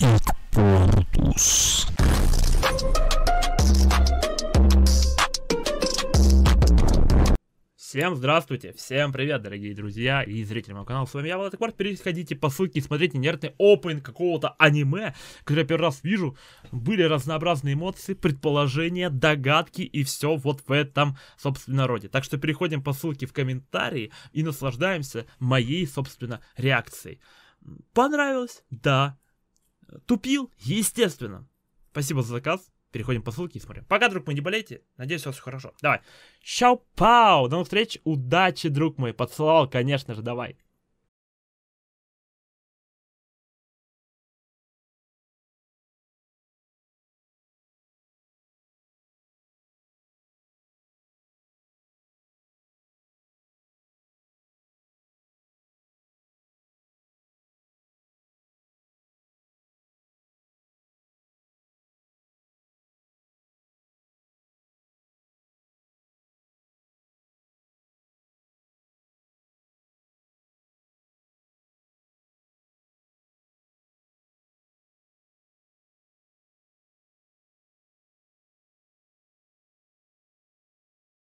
Икпортус. Всем здравствуйте, всем привет, дорогие друзья и зрители моего канала, с вами я, Влад Акварт. переходите по ссылке и смотрите нервный опен какого-то аниме, который я первый раз вижу, были разнообразные эмоции, предположения, догадки и все вот в этом, собственно, роде. Так что переходим по ссылке в комментарии и наслаждаемся моей, собственно, реакцией. Понравилось? Да. Тупил, естественно. Спасибо за заказ. Переходим по ссылке и смотрим. Пока, друг мой, не болейте. Надеюсь, у вас все хорошо. Давай. Щау-пау. До новых встреч. Удачи, друг мой. Поцеловал, конечно же. Давай.